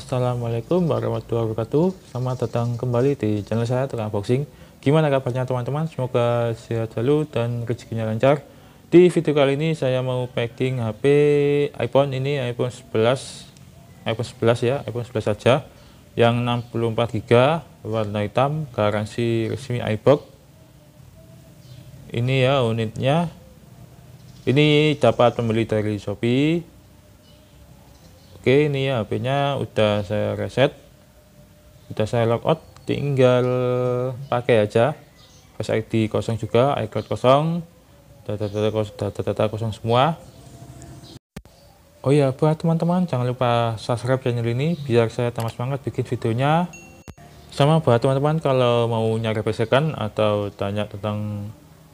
Assalamualaikum warahmatullahi wabarakatuh Selamat datang kembali di channel saya Tukang Boxing Gimana kabarnya teman-teman? Semoga sehat selalu dan rezekinya lancar Di video kali ini saya mau packing HP iPhone ini iPhone 11 iPhone 11 ya, iPhone 11 saja Yang 64GB warna hitam garansi resmi iBox Ini ya unitnya Ini dapat membeli dari Shopee Oke, ini ya HP-nya udah saya reset. Udah saya out, tinggal pakai aja. Face ID kosong juga, iCloud kosong, data-data kosong, data-data kosong semua. Oh ya, buat teman-teman jangan lupa subscribe channel ini biar saya tambah semangat bikin videonya. Sama buat teman-teman kalau mau nyari pesekan atau tanya tentang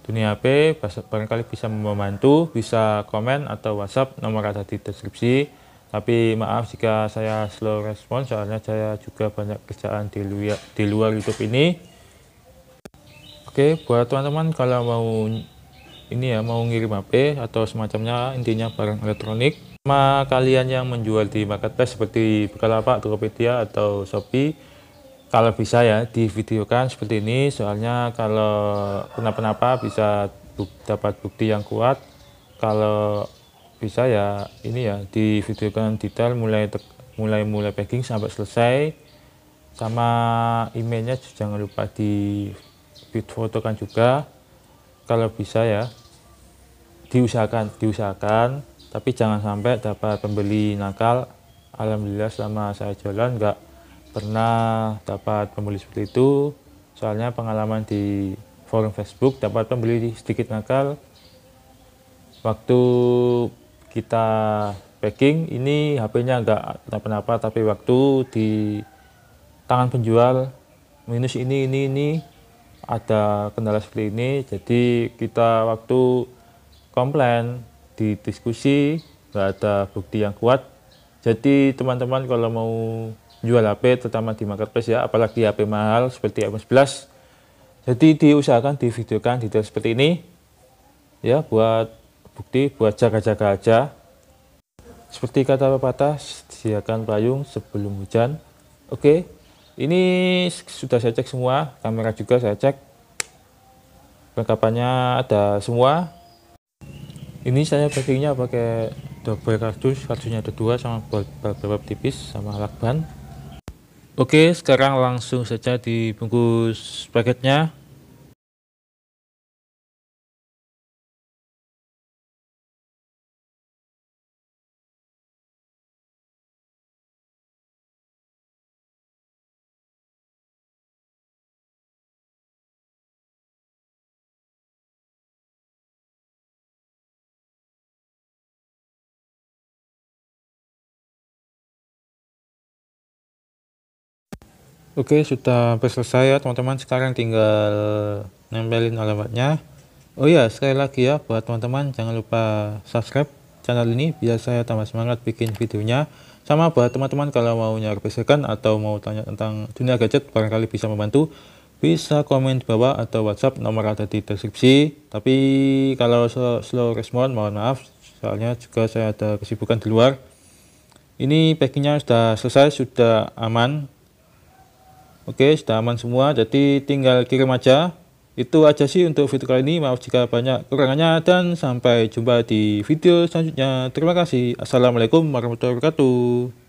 dunia HP, barangkali bisa membantu, bisa komen atau WhatsApp, nomor ada di deskripsi. Tapi maaf jika saya slow respon soalnya saya juga banyak kerjaan di luar di luar YouTube ini. Oke, buat teman-teman kalau mau ini ya mau ngirim HP atau semacamnya intinya barang elektronik sama kalian yang menjual di marketplace seperti Bukalapak, Tokopedia atau Shopee kalau bisa ya di divideokan seperti ini soalnya kalau kenapa-napa bisa bu dapat bukti yang kuat kalau bisa ya ini ya di video kan detail mulai mulai mulai packing sampai selesai sama emailnya jangan lupa di fit fotokan juga kalau bisa ya diusahakan diusahakan tapi jangan sampai dapat pembeli nakal alhamdulillah selama saya jalan nggak pernah dapat pembeli seperti itu soalnya pengalaman di forum Facebook dapat pembeli sedikit nakal waktu kita packing ini HP-nya enggak kenapa-napa tapi waktu di tangan penjual minus ini ini ini ada kendala seperti ini jadi kita waktu komplain di diskusi nggak ada bukti yang kuat jadi teman-teman kalau mau jual HP terutama di marketplace ya apalagi HP mahal seperti iPhone 11 jadi diusahakan videokan detail seperti ini ya buat Bukti buat jaga-jaga aja. Seperti kata pepatah, sediakan payung sebelum hujan. Oke, ini sudah saya cek semua, kamera juga saya cek. Perlengkapannya ada semua. Ini saya packingnya pakai double kardus, kardusnya ada dua sama beberapa tipis sama lakban. Oke, sekarang langsung saja dibungkus paketnya. Oke, sudah hampir selesai ya teman-teman. Sekarang tinggal nempelin alamatnya. Oh ya, sekali lagi ya buat teman-teman jangan lupa subscribe channel ini biar saya tambah semangat bikin videonya. Sama buat teman-teman kalau mau nyari pesekan atau mau tanya tentang dunia gadget barangkali bisa membantu. Bisa komen di bawah atau WhatsApp nomor ada di deskripsi. Tapi kalau slow respon mohon maaf soalnya juga saya ada kesibukan di luar. Ini packingnya sudah selesai, sudah aman, Oke, sudah aman semua. Jadi tinggal kirim aja. Itu aja sih untuk video kali ini. Maaf jika banyak kekurangannya dan sampai jumpa di video selanjutnya. Terima kasih. Assalamualaikum warahmatullahi wabarakatuh.